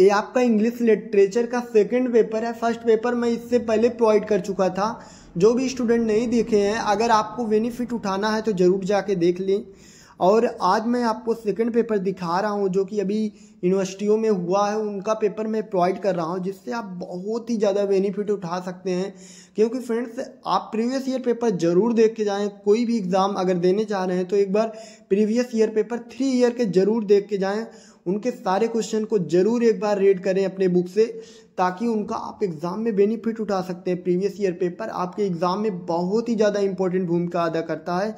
ये आपका English literature का सेकंड पेपर है फर्स्ट पेपर मैं इससे पहले प्रोवाइड कर चुका था जो भी स्टूडेंट नहीं देखे हैं अगर आपको बेनिफिट उठाना है तो ज़रूर जाके देख लें और आज मैं आपको सेकंड पेपर दिखा रहा हूँ जो कि अभी यूनिवर्सिटियों में हुआ है उनका पेपर मैं प्रोवाइड कर रहा हूँ जिससे आप बहुत ही ज़्यादा बेनिफिट उठा सकते हैं क्योंकि फ्रेंड्स आप प्रीवियस ईयर पेपर ज़रूर देख के जाएँ कोई भी एग्ज़ाम अगर देने चाह रहे हैं तो एक बार previous year paper three year के ज़रूर देख के जाएँ उनके सारे क्वेश्चन को जरूर एक बार रीड करें अपने बुक से ताकि उनका आप एग्ज़ाम में बेनिफिट उठा सकते हैं प्रीवियस ईयर पेपर आपके एग्ज़ाम में बहुत ही ज़्यादा इंपॉर्टेंट भूमिका अदा करता है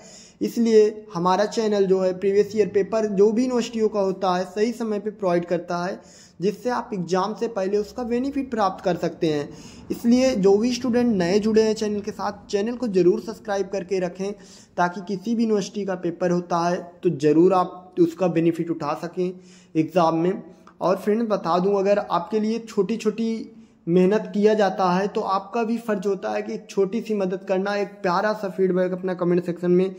इसलिए हमारा चैनल जो है प्रीवियस ईयर पेपर जो भी यूनिवर्सिटियों का होता है सही समय पर प्रोवाइड करता है जिससे आप एग्ज़ाम से पहले उसका बेनिफिट प्राप्त कर सकते हैं इसलिए जो भी स्टूडेंट नए जुड़े हैं चैनल के साथ चैनल को ज़रूर सब्सक्राइब करके रखें ताकि किसी भी यूनिवर्सिटी का पेपर होता है तो ज़रूर आप उसका बेनिफिट उठा सकें एग्ज़ाम में और फ्रेंड बता दूं अगर आपके लिए छोटी छोटी मेहनत किया जाता है तो आपका भी फ़र्ज होता है कि एक छोटी सी मदद करना एक प्यारा सा फीडबैक अपना कमेंट सेक्शन में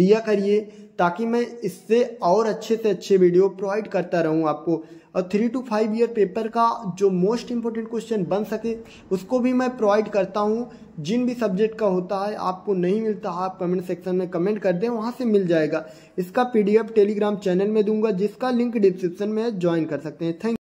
दिया करिए ताकि मैं इससे और अच्छे से अच्छे वीडियो प्रोवाइड करता रहूँ आपको और three two five year paper का जो मोस्ट इम्पोर्टेंट क्वेश्चन बन सके उसको भी मैं प्रोवाइड करता हूँ जिन भी सब्जेक्ट का होता है आपको नहीं मिलता आप कमेंट सेक्शन में कमेंट कर दें वहाँ से मिल जाएगा इसका पीडीएफ टेलीग्राम चैनल में दूंगा जिसका लिंक डिस्क्रिप्शन में ज्वाइन कर सकते हैं थैंक